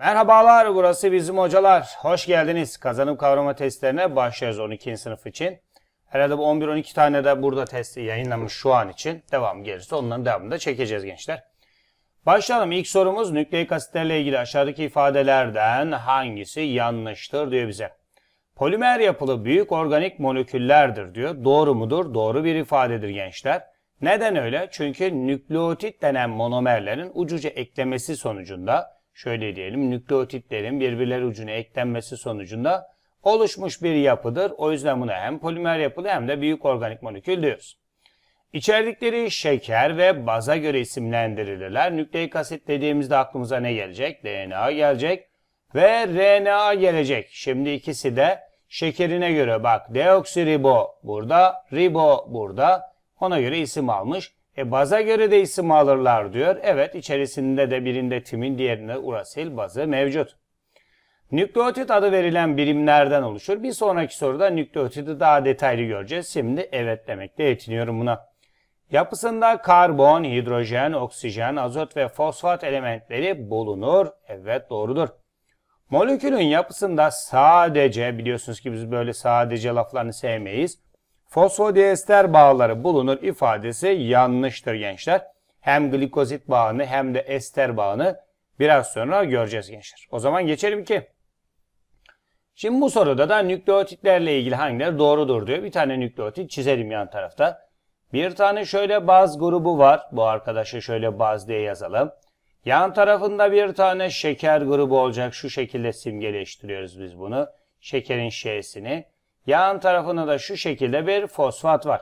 Merhabalar burası bizim hocalar. Hoş geldiniz. Kazanım kavrama testlerine başlıyoruz 12. sınıf için. Herhalde bu 11-12 tane de burada testi yayınlamış şu an için. Devam gelirse onların devamını da çekeceğiz gençler. Başlayalım. İlk sorumuz nükleik asitlerle ilgili aşağıdaki ifadelerden hangisi yanlıştır diyor bize. Polimer yapılı büyük organik moleküllerdir diyor. Doğru mudur? Doğru bir ifadedir gençler. Neden öyle? Çünkü nükleotit denen monomerlerin ucuca eklemesi sonucunda şöyle diyelim nükleotitlerin birbirler ucuna eklenmesi sonucunda oluşmuş bir yapıdır. O yüzden buna hem polimer yapılı hem de büyük organik molekül diyoruz. İçerdikleri şeker ve baza göre isimlendirilirler. Nükleik asit dediğimizde aklımıza ne gelecek? DNA gelecek ve RNA gelecek. Şimdi ikisi de şekerine göre bak deoksiribo burada, ribo burada. Ona göre isim almış. E baza göre de isim alırlar diyor. Evet içerisinde de birinde timin diğerinde urasil bazı mevcut. Nükleotit adı verilen birimlerden oluşur. Bir sonraki soruda nükleotidi daha detaylı göreceğiz. Şimdi evet demekle yetiniyorum buna. Yapısında karbon, hidrojen, oksijen, azot ve fosfat elementleri bulunur. Evet doğrudur. Molekülün yapısında sadece biliyorsunuz ki biz böyle sadece laflarını sevmeyiz fosfodiester bağları bulunur ifadesi yanlıştır gençler. Hem glikozit bağını hem de ester bağını biraz sonra göreceğiz gençler. O zaman geçelim ki. Şimdi bu soruda da nükleotitlerle ilgili hangileri doğrudur diyor. Bir tane nükleotit çizelim yan tarafta. Bir tane şöyle baz grubu var. Bu arkadaşa şöyle baz diye yazalım. Yan tarafında bir tane şeker grubu olacak. Şu şekilde simgeleştiriyoruz biz bunu. Şekerin şeysini. Yağın tarafında da şu şekilde bir fosfat var.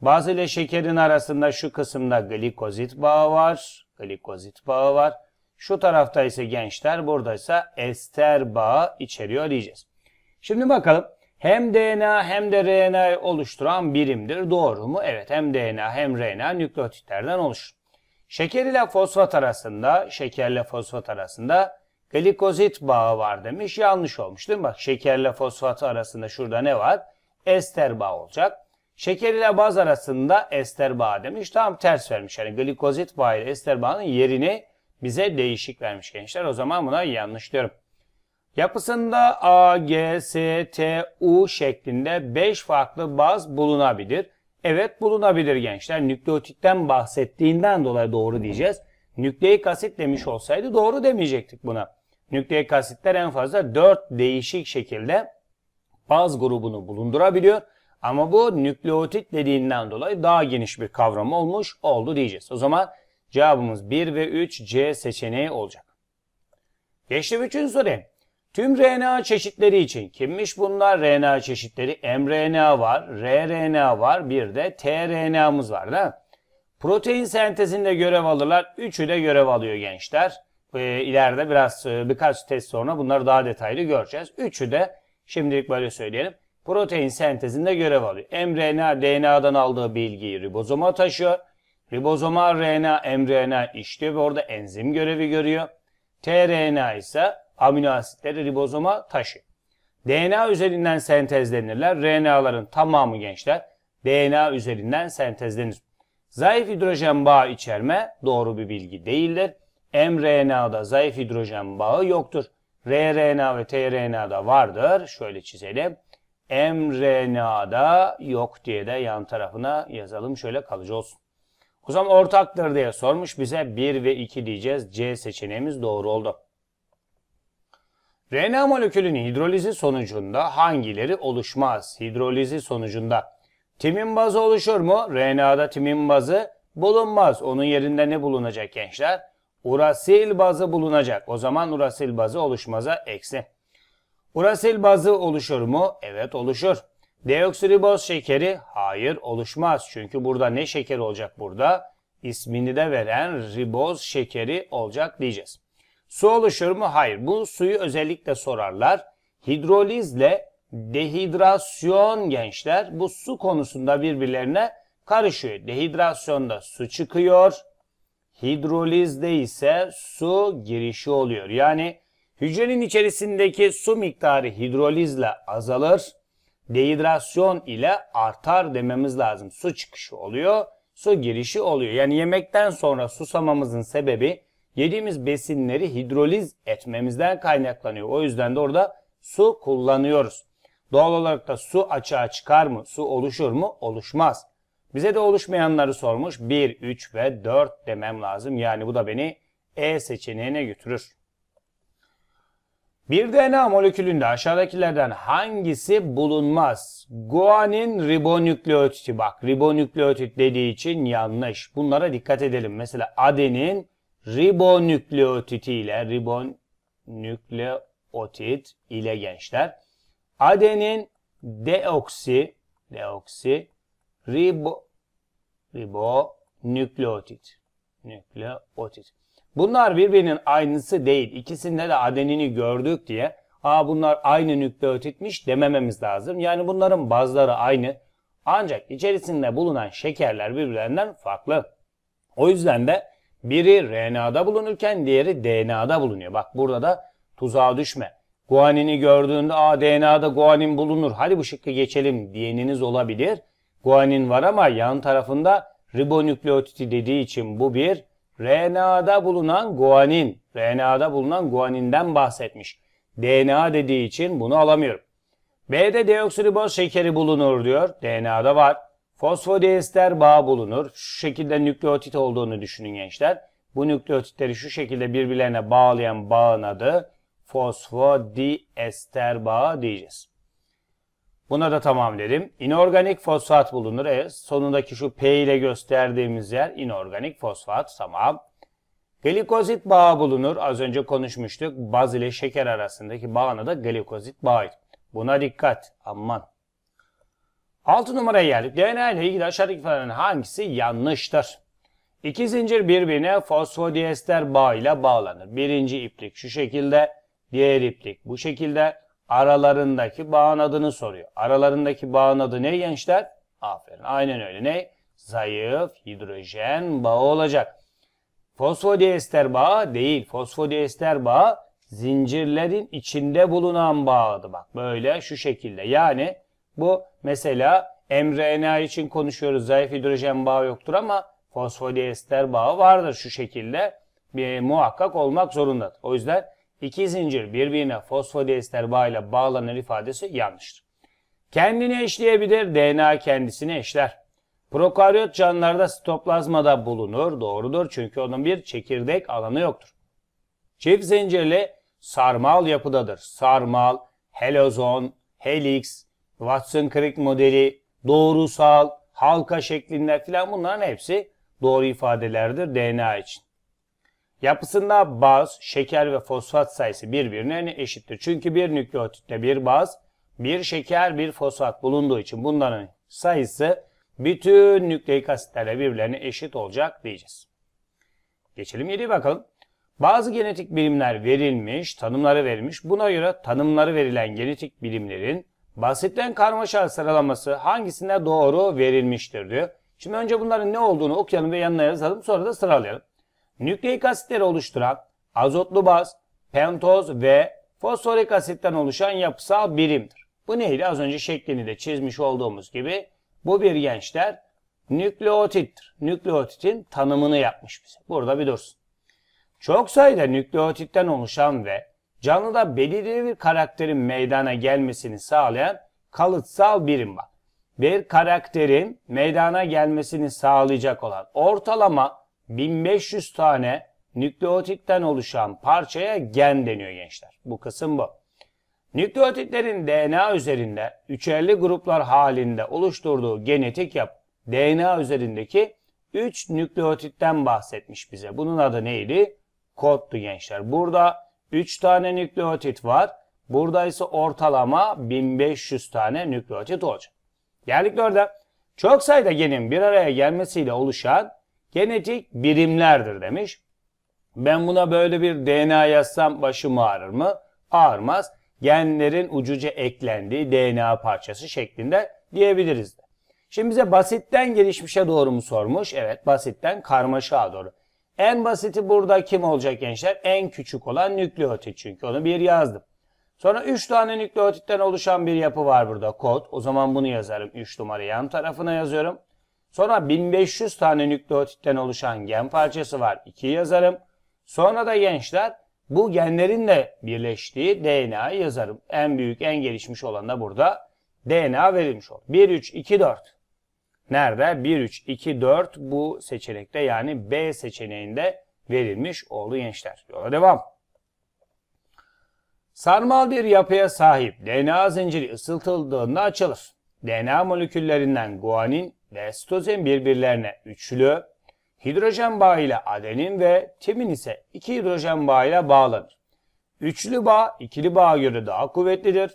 Baz ile şekerin arasında şu kısımda glikozit bağı var. Glikozit bağı var. Şu tarafta ise gençler, burada ise ester bağı içeriyor diyeceğiz. Şimdi bakalım. Hem DNA hem de RNA oluşturan birimdir. Doğru mu? Evet hem DNA hem RNA nükleotitlerden oluşur. Şeker ile fosfat arasında, şekerle fosfat arasında Glikozit bağı var demiş. Yanlış olmuş değil mi? Bak şekerle fosfatı arasında şurada ne var? Ester bağı olacak. Şeker ile baz arasında ester bağı demiş. Tam ters vermiş. Yani glikozit bağı ile ester bağının yerini bize değişik vermiş gençler. O zaman buna yanlış diyorum. Yapısında A, G, S, T, U şeklinde 5 farklı baz bulunabilir. Evet bulunabilir gençler. Nükleotitten bahsettiğinden dolayı doğru diyeceğiz. Nükleik asit demiş olsaydı doğru demeyecektik buna nükleik asitler en fazla 4 değişik şekilde baz grubunu bulundurabiliyor. Ama bu nükleotit dediğinden dolayı daha geniş bir kavram olmuş oldu diyeceğiz. O zaman cevabımız 1 ve 3 C seçeneği olacak. Geçtim 3. soru. Tüm RNA çeşitleri için kimmiş bunlar RNA çeşitleri? mRNA var, rRNA var, bir de tRNA'mız var değil mi? Protein sentezinde görev alırlar. Üçü de görev alıyor gençler e, ileride biraz e, birkaç test sonra bunları daha detaylı göreceğiz. Üçü de şimdilik böyle söyleyelim. Protein sentezinde görev alıyor. mRNA DNA'dan aldığı bilgiyi ribozoma taşıyor. Ribozoma RNA, mRNA işliyor ve orada enzim görevi görüyor. tRNA ise amino asitleri ribozoma taşıyor. DNA üzerinden sentezlenirler. RNA'ların tamamı gençler DNA üzerinden sentezlenir. Zayıf hidrojen bağı içerme doğru bir bilgi değildir mRNA'da zayıf hidrojen bağı yoktur. RRNA ve tRNA'da vardır. Şöyle çizelim. mRNA'da yok diye de yan tarafına yazalım. Şöyle kalıcı olsun. O zaman ortaktır diye sormuş. Bize 1 ve 2 diyeceğiz. C seçeneğimiz doğru oldu. RNA molekülünün hidrolizi sonucunda hangileri oluşmaz? Hidrolizi sonucunda timin bazı oluşur mu? RNA'da timin bazı bulunmaz. Onun yerinde ne bulunacak gençler? Urasil bazı bulunacak. O zaman urasil bazı oluşmaza eksi. Urasil bazı oluşur mu? Evet oluşur. Deoksiriboz şekeri? Hayır oluşmaz. Çünkü burada ne şeker olacak burada? İsmini de veren riboz şekeri olacak diyeceğiz. Su oluşur mu? Hayır. Bu suyu özellikle sorarlar. Hidrolizle dehidrasyon gençler bu su konusunda birbirlerine karışıyor. Dehidrasyonda su çıkıyor. Hidrolizde ise su girişi oluyor. Yani hücrenin içerisindeki su miktarı hidrolizle azalır, dehidrasyon ile artar dememiz lazım. Su çıkışı oluyor, su girişi oluyor. Yani yemekten sonra susamamızın sebebi yediğimiz besinleri hidroliz etmemizden kaynaklanıyor. O yüzden de orada su kullanıyoruz. Doğal olarak da su açığa çıkar mı? Su oluşur mu? Oluşmaz. Bize de oluşmayanları sormuş. 1, 3 ve 4 demem lazım. Yani bu da beni E seçeneğine götürür. Bir DNA molekülünde aşağıdakilerden hangisi bulunmaz? Guanin ribonükleotidi. Bak ribonükleotit dediği için yanlış. Bunlara dikkat edelim. Mesela adenin ribonükleotidi ile ribonükleotit ile gençler. Adenin deoksi deoksi ribo ribo nükleotit. Nükleotit. Bunlar birbirinin aynısı değil. İkisinde de adenini gördük diye Aa bunlar aynı nükleotitmiş demememiz lazım. Yani bunların bazıları aynı. Ancak içerisinde bulunan şekerler birbirlerinden farklı. O yüzden de biri RNA'da bulunurken diğeri DNA'da bulunuyor. Bak burada da tuzağa düşme. Guanini gördüğünde Aa, DNA'da guanin bulunur hadi bu şıkkı geçelim diyeniniz olabilir. Guanin var ama yan tarafında ribonükleotidi dediği için bu bir RNA'da bulunan guanin. RNA'da bulunan guaninden bahsetmiş. DNA dediği için bunu alamıyorum. B'de deoksiriboz şekeri bulunur diyor. DNA'da var. Fosfodiester bağ bulunur. Şu şekilde nükleotit olduğunu düşünün gençler. Bu nükleotitleri şu şekilde birbirlerine bağlayan bağın adı fosfodiester bağı diyeceğiz. Buna da tamam dedim. İnorganik fosfat bulunur. E, sonundaki şu P ile gösterdiğimiz yer inorganik fosfat. Tamam. Glikozit bağı bulunur. Az önce konuşmuştuk. Baz ile şeker arasındaki bağına da glikozit bağı. Buna dikkat. Aman. 6 numaraya geldik. DNA ile ilgili aşağıdaki ifadelerin hangisi yanlıştır? İki zincir birbirine fosfodiester bağıyla bağlanır. Birinci iplik şu şekilde, diğer iplik bu şekilde aralarındaki bağın adını soruyor. Aralarındaki bağın adı ne gençler? Aferin. Aynen öyle. Ne? Zayıf hidrojen bağı olacak. Fosfodiester bağı değil. Fosfodiester bağı zincirlerin içinde bulunan bağdı. Bak böyle şu şekilde. Yani bu mesela mRNA için konuşuyoruz. Zayıf hidrojen bağı yoktur ama fosfodiester bağı vardır şu şekilde. Bir, muhakkak olmak zorundadır. O yüzden İki zincir birbirine fosfodiester bağıyla bağlanır ifadesi yanlıştır. Kendini eşleyebilir, DNA kendisini eşler. Prokaryot canlılarda sitoplazmada bulunur, doğrudur çünkü onun bir çekirdek alanı yoktur. Çift zincirli sarmal yapıdadır. Sarmal, helozon, helix, Watson-Crick modeli, doğrusal, halka şeklinde filan bunların hepsi doğru ifadelerdir DNA için. Yapısında baz, şeker ve fosfat sayısı birbirine eşittir. Çünkü bir nükleotitte bir baz, bir şeker, bir fosfat bulunduğu için bunların sayısı bütün nükleik asitlerle birbirlerine eşit olacak diyeceğiz. Geçelim 7'ye bakalım. Bazı genetik bilimler verilmiş, tanımları verilmiş. Buna göre tanımları verilen genetik bilimlerin basitten karmaşa sıralaması hangisine doğru verilmiştir diyor. Şimdi önce bunların ne olduğunu okuyalım ve yanına yazalım sonra da sıralayalım nükleik asitleri oluşturan azotlu baz, pentoz ve fosforik asitten oluşan yapısal birimdir. Bu neydi? Az önce şeklini de çizmiş olduğumuz gibi bu bir gençler nükleotittir. Nükleotitin tanımını yapmış bize. Burada bir dursun. Çok sayıda nükleotitten oluşan ve canlıda belirli bir karakterin meydana gelmesini sağlayan kalıtsal birim var. Bir karakterin meydana gelmesini sağlayacak olan ortalama 1500 tane nükleotitten oluşan parçaya gen deniyor gençler. Bu kısım bu. Nükleotitlerin DNA üzerinde üçerli gruplar halinde oluşturduğu genetik yapı DNA üzerindeki 3 nükleotitten bahsetmiş bize. Bunun adı neydi? Koddu gençler. Burada 3 tane nükleotit var. Burada ise ortalama 1500 tane nükleotit olacak. Geldiklerden çok sayıda genin bir araya gelmesiyle oluşan genetik birimlerdir demiş. Ben buna böyle bir DNA yazsam başım ağrır mı? Ağrımaz. Genlerin ucuca eklendiği DNA parçası şeklinde diyebiliriz. De. Şimdi bize basitten gelişmişe doğru mu sormuş? Evet basitten karmaşa doğru. En basiti burada kim olacak gençler? En küçük olan nükleotit çünkü onu bir yazdım. Sonra 3 tane nükleotitten oluşan bir yapı var burada kod. O zaman bunu yazarım. 3 numara yan tarafına yazıyorum. Sonra 1500 tane nükleotitten oluşan gen parçası var. 2 yazarım. Sonra da gençler bu genlerin de birleştiği DNA yazarım. En büyük, en gelişmiş olan da burada DNA verilmiş olur. 1, 3, 2, 4. Nerede? 1, 3, 2, 4 bu seçenekte yani B seçeneğinde verilmiş oldu gençler. Yola devam. Sarmal bir yapıya sahip DNA zinciri ısıtıldığında açılır. DNA moleküllerinden guanin, ve sitozin birbirlerine üçlü, hidrojen bağı ile adenin ve timin ise iki hidrojen bağı ile bağlanır. Üçlü bağ ikili bağa göre daha kuvvetlidir.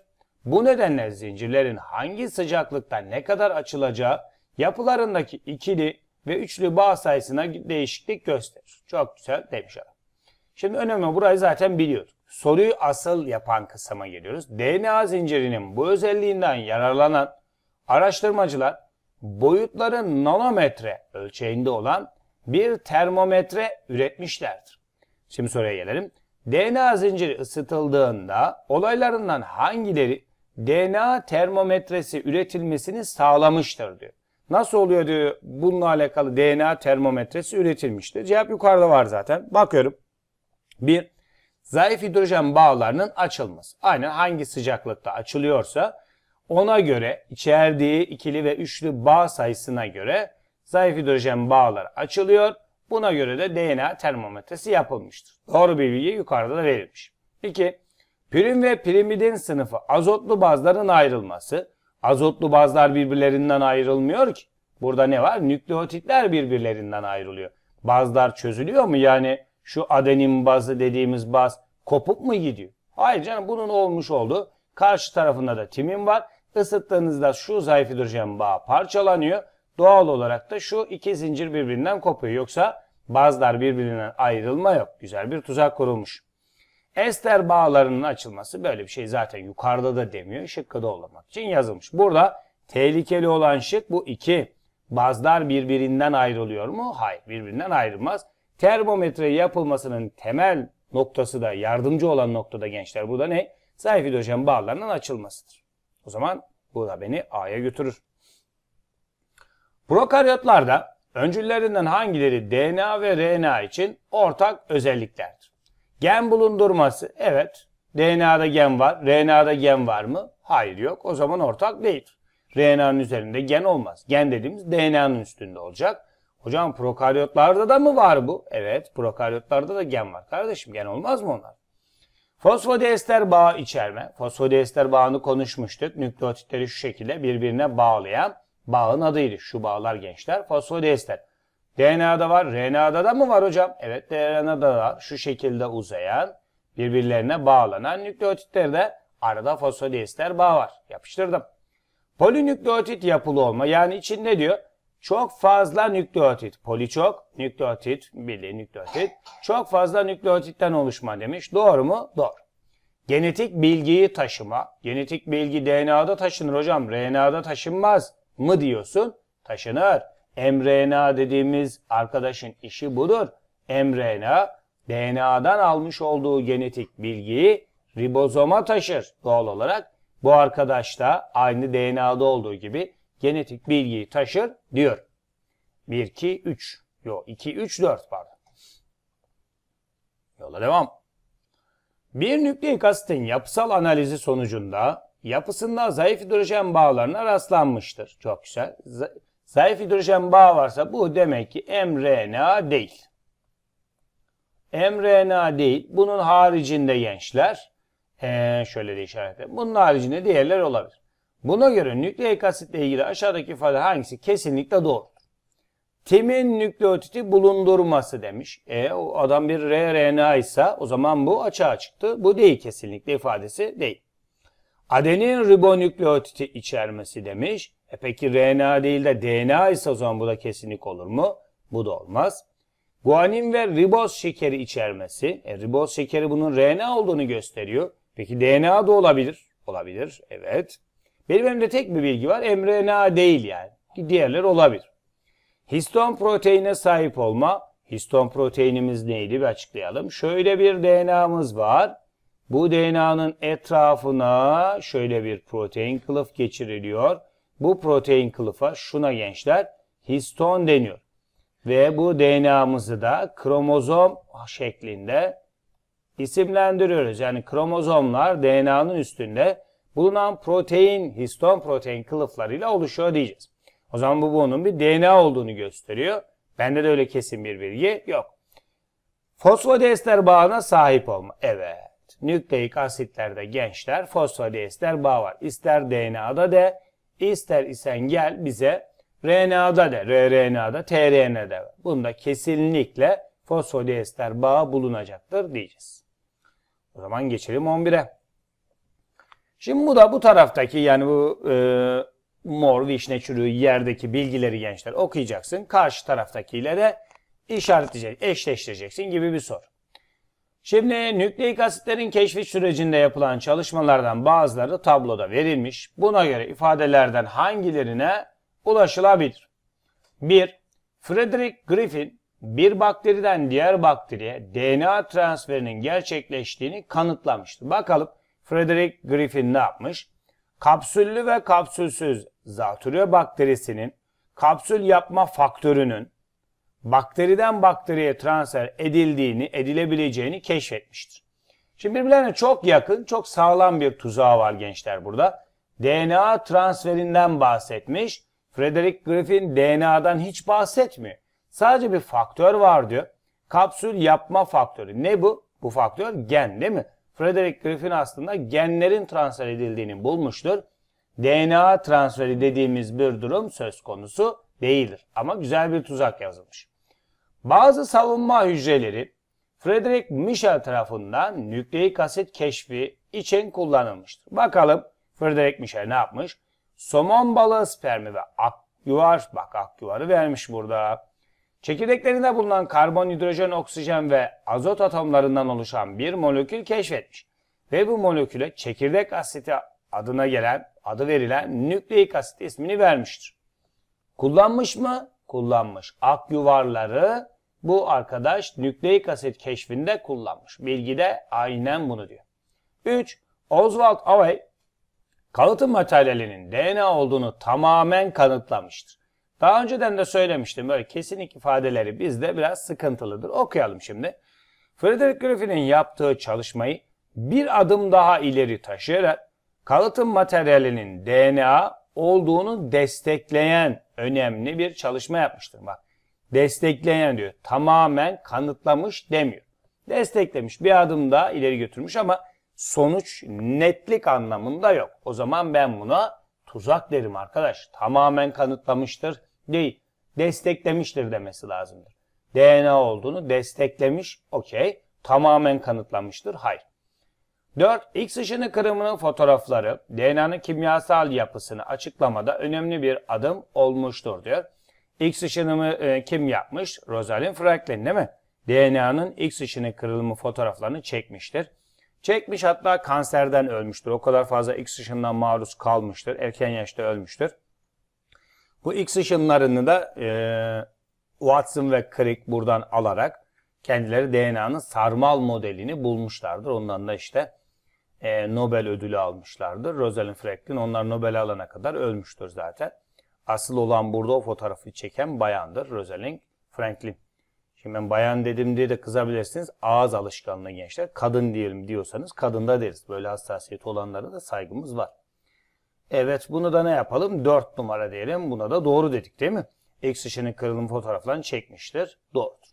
Bu nedenle zincirlerin hangi sıcaklıkta ne kadar açılacağı yapılarındaki ikili ve üçlü bağ sayısına değişiklik gösterir. Çok güzel demiş adam. Şimdi önemli burayı zaten biliyorduk. Soruyu asıl yapan kısma geliyoruz. DNA zincirinin bu özelliğinden yararlanan araştırmacılar boyutları nanometre ölçeğinde olan bir termometre üretmişlerdir. Şimdi soruya gelelim. DNA zinciri ısıtıldığında olaylarından hangileri DNA termometresi üretilmesini sağlamıştır diyor. Nasıl oluyor diyor bununla alakalı DNA termometresi üretilmiştir. Cevap yukarıda var zaten. Bakıyorum. 1. Zayıf hidrojen bağlarının açılması. Aynen hangi sıcaklıkta açılıyorsa ona göre içerdiği ikili ve üçlü bağ sayısına göre zayıf hidrojen bağları açılıyor. Buna göre de DNA termometresi yapılmıştır. Doğru bir bilgi yukarıda da verilmiş. Peki pürin ve pirimidin sınıfı azotlu bazların ayrılması. Azotlu bazlar birbirlerinden ayrılmıyor ki. Burada ne var? Nükleotitler birbirlerinden ayrılıyor. Bazlar çözülüyor mu? Yani şu adenin bazı dediğimiz baz kopup mu gidiyor? Hayır canım bunun olmuş oldu. Karşı tarafında da timin var. Isıttığınızda şu zayıf hidrojen bağı parçalanıyor. Doğal olarak da şu iki zincir birbirinden kopuyor. Yoksa bazlar birbirinden ayrılma yok. Güzel bir tuzak kurulmuş. Ester bağlarının açılması böyle bir şey zaten yukarıda da demiyor. Şıkkı da olmak için yazılmış. Burada tehlikeli olan şık bu iki. Bazlar birbirinden ayrılıyor mu? Hayır birbirinden ayrılmaz. Termometre yapılmasının temel noktası da yardımcı olan noktada gençler bu ne? Zayıf hidrojen bağlarının açılmasıdır. O zaman bu da beni A'ya götürür. Prokaryotlarda öncüllerinden hangileri DNA ve RNA için ortak özelliklerdir? Gen bulundurması evet. DNA'da gen var, RNA'da gen var mı? Hayır yok. O zaman ortak değil. RNA'nın üzerinde gen olmaz. Gen dediğimiz DNA'nın üstünde olacak. Hocam prokaryotlarda da mı var bu? Evet, prokaryotlarda da gen var. Kardeşim gen olmaz mı onlar? Fosfodiester bağı içerme. Fosfodiester bağını konuşmuştuk. Nükleotitleri şu şekilde birbirine bağlayan bağın adıydı. Şu bağlar gençler fosfodiester. DNA'da var, RNA'da da mı var hocam? Evet DNA'da da Şu şekilde uzayan, birbirlerine bağlanan nükleotitlerde arada fosfodiester bağ var. Yapıştırdım. Polinükleotit yapılı olma yani içinde diyor çok fazla nükleotit, poliçok, nükleotit, birliği nükleotit. Çok fazla nükleotitten oluşma demiş. Doğru mu? Doğru. Genetik bilgiyi taşıma. Genetik bilgi DNA'da taşınır hocam. RNA'da taşınmaz mı diyorsun? Taşınır. mRNA dediğimiz arkadaşın işi budur. mRNA DNA'dan almış olduğu genetik bilgiyi ribozoma taşır doğal olarak. Bu arkadaş da aynı DNA'da olduğu gibi genetik bilgiyi taşır diyor. 1, 2, 3. Yok 2, 3, 4 pardon. Yola devam. Bir nükleik asitin yapısal analizi sonucunda yapısında zayıf hidrojen bağlarına rastlanmıştır. Çok güzel. Zayıf hidrojen bağı varsa bu demek ki mRNA değil. mRNA değil. Bunun haricinde gençler ee, şöyle de işaretle. Bunun haricinde diğerler olabilir. Buna göre nükleik asitle ilgili aşağıdaki ifade hangisi kesinlikle doğru? Timin nükleotidi bulundurması demiş. E o adam bir RRNA ise o zaman bu açığa çıktı. Bu değil kesinlikle ifadesi değil. Adenin ribonükleotidi içermesi demiş. E peki RNA değil de DNA ise o zaman bu da kesinlik olur mu? Bu da olmaz. Guanin ve riboz şekeri içermesi. E, riboz şekeri bunun RNA olduğunu gösteriyor. Peki DNA da olabilir. Olabilir. Evet. Benim elimde tek bir bilgi var. mRNA değil yani. Diğerler olabilir. Histon proteine sahip olma. Histon proteinimiz neydi bir açıklayalım. Şöyle bir DNA'mız var. Bu DNA'nın etrafına şöyle bir protein kılıf geçiriliyor. Bu protein kılıfa şuna gençler histon deniyor. Ve bu DNA'mızı da kromozom şeklinde isimlendiriyoruz. Yani kromozomlar DNA'nın üstünde bulunan protein, histon protein kılıflarıyla oluşuyor diyeceğiz. O zaman bu bunun bir DNA olduğunu gösteriyor. Bende de öyle kesin bir bilgi yok. Fosfodiester bağına sahip olma. Evet. Nükleik asitlerde gençler fosfodiester bağ var. İster DNA'da de ister isen gel bize RNA'da de, rRNA'da, tRNA'da var. Bunda kesinlikle fosfodiester bağı bulunacaktır diyeceğiz. O zaman geçelim 11'e. Şimdi bu da bu taraftaki yani bu e, mor vişne çürüğü yerdeki bilgileri gençler okuyacaksın. Karşı taraftakiyle de işaretleyecek, eşleştireceksin gibi bir soru. Şimdi nükleik asitlerin keşfi sürecinde yapılan çalışmalardan bazıları tabloda verilmiş. Buna göre ifadelerden hangilerine ulaşılabilir? 1. Frederick Griffin bir bakteriden diğer bakteriye DNA transferinin gerçekleştiğini kanıtlamıştı. Bakalım Frederick Griffin ne yapmış? Kapsüllü ve kapsülsüz zatürre bakterisinin kapsül yapma faktörünün bakteriden bakteriye transfer edildiğini, edilebileceğini keşfetmiştir. Şimdi birbirlerine çok yakın, çok sağlam bir tuzağı var gençler burada. DNA transferinden bahsetmiş. Frederick Griffin DNA'dan hiç bahsetmiyor. Sadece bir faktör var diyor. Kapsül yapma faktörü. Ne bu? Bu faktör gen değil mi? Frederick Griffin aslında genlerin transfer edildiğini bulmuştur. DNA transferi dediğimiz bir durum söz konusu değildir. Ama güzel bir tuzak yazılmış. Bazı savunma hücreleri Frederick Michel tarafından nükleik asit keşfi için kullanılmıştır. Bakalım Frederick Michel ne yapmış? Somon balığı spermi ve ak yuvar, bak ak yuvarı vermiş burada. Çekirdeklerinde bulunan karbon, hidrojen, oksijen ve azot atomlarından oluşan bir molekül keşfetmiş. Ve bu moleküle çekirdek asiti adına gelen, adı verilen nükleik asit ismini vermiştir. Kullanmış mı? Kullanmış. Ak yuvarları bu arkadaş nükleik asit keşfinde kullanmış. Bilgi de aynen bunu diyor. 3. Oswald Avey kalıtım materyalinin DNA olduğunu tamamen kanıtlamıştır. Daha önceden de söylemiştim böyle kesinlik ifadeleri bizde biraz sıkıntılıdır. Okuyalım şimdi. Frederick Griffin'in yaptığı çalışmayı bir adım daha ileri taşıyarak kalıtım materyalinin DNA olduğunu destekleyen önemli bir çalışma yapmıştır. Bak destekleyen diyor. Tamamen kanıtlamış demiyor. Desteklemiş bir adım daha ileri götürmüş ama sonuç netlik anlamında yok. O zaman ben buna tuzak derim arkadaş. Tamamen kanıtlamıştır değil. Desteklemiştir demesi lazımdır. DNA olduğunu desteklemiş, okey. Tamamen kanıtlamıştır, hayır. 4. X ışını kırımının fotoğrafları DNA'nın kimyasal yapısını açıklamada önemli bir adım olmuştur diyor. X ışınımı e, kim yapmış? Rosalind Franklin değil mi? DNA'nın X ışını kırılımı fotoğraflarını çekmiştir. Çekmiş hatta kanserden ölmüştür. O kadar fazla X ışından maruz kalmıştır. Erken yaşta ölmüştür. Bu X ışınlarını da e, Watson ve Crick buradan alarak kendileri DNA'nın sarmal modelini bulmuşlardır. Ondan da işte e, Nobel ödülü almışlardır. Rosalind Franklin onlar Nobel alana kadar ölmüştür zaten. Asıl olan burada o fotoğrafı çeken bayandır Rosalind Franklin. Şimdi ben bayan dedim diye de kızabilirsiniz. Ağız alışkanlığı gençler. Kadın diyelim diyorsanız kadında deriz. Böyle hassasiyet olanlara da saygımız var. Evet bunu da ne yapalım? 4 numara diyelim. Buna da doğru dedik değil mi? X ışının kırılım fotoğraflarını çekmiştir. Doğrudur.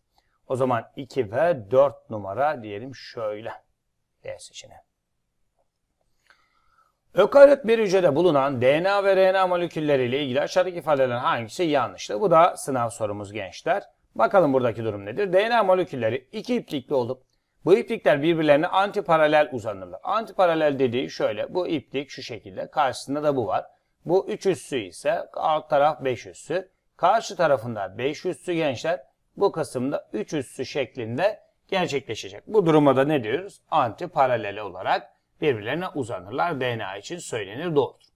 O zaman 2 ve 4 numara diyelim şöyle. D seçeneği. Ökaryot bir hücrede bulunan DNA ve RNA molekülleri ile ilgili aşağıdaki ifadelerin hangisi yanlıştır? Bu da sınav sorumuz gençler. Bakalım buradaki durum nedir? DNA molekülleri iki iplikli olup bu iplikler birbirlerine antiparalel uzanırlar. Antiparalel dediği şöyle. Bu iplik şu şekilde. Karşısında da bu var. Bu üç üssü ise alt taraf beş üssü. Karşı tarafında beş üssü gençler. Bu kısımda üç üssü şeklinde gerçekleşecek. Bu duruma da ne diyoruz? Antiparalel olarak birbirlerine uzanırlar. DNA için söylenir doğrudur.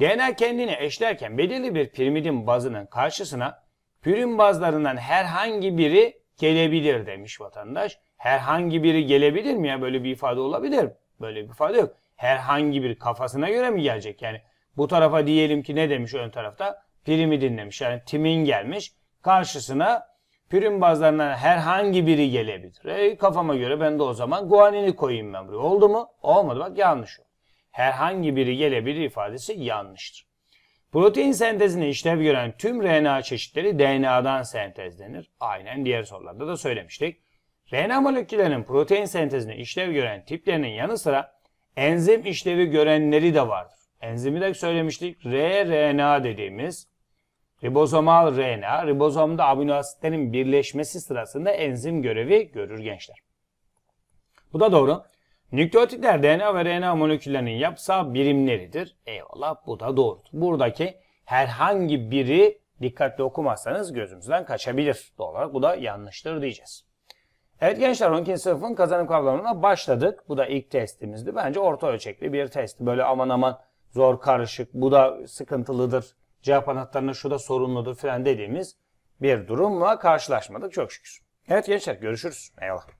DNA kendini eşlerken belirli bir pirimidin bazının karşısına pirim bazlarından herhangi biri gelebilir demiş vatandaş. Herhangi biri gelebilir mi ya böyle bir ifade olabilir. Böyle bir ifade yok. Herhangi bir kafasına göre mi gelecek? Yani bu tarafa diyelim ki ne demiş ön tarafta? Primi dinlemiş. Yani timin gelmiş. Karşısına prim bazlarından herhangi biri gelebilir. E, kafama göre ben de o zaman guanini koyayım ben buraya. Oldu mu? Olmadı. Bak yanlış Herhangi biri gelebilir ifadesi yanlıştır. Protein sentezine işlev gören tüm RNA çeşitleri DNA'dan sentezlenir. Aynen diğer sorularda da söylemiştik. RNA moleküllerinin protein sentezine işlev gören tiplerinin yanı sıra enzim işlevi görenleri de vardır. Enzimi de söylemiştik. RRNA dediğimiz ribozomal RNA, ribozomda amino asitlerin birleşmesi sırasında enzim görevi görür gençler. Bu da doğru. Nükleotitler DNA ve RNA moleküllerinin yapısal birimleridir. Eyvallah bu da doğrudur. Buradaki herhangi biri dikkatli okumazsanız gözümüzden kaçabilir. Doğal olarak bu da yanlıştır diyeceğiz. Evet gençler 12. sınıfın kazanım kavramına başladık. Bu da ilk testimizdi. Bence orta ölçekli bir test. Böyle aman aman zor karışık bu da sıkıntılıdır. Cevap anahtarına şu da sorunludur falan dediğimiz bir durumla karşılaşmadık çok şükür. Evet gençler görüşürüz. Eyvallah.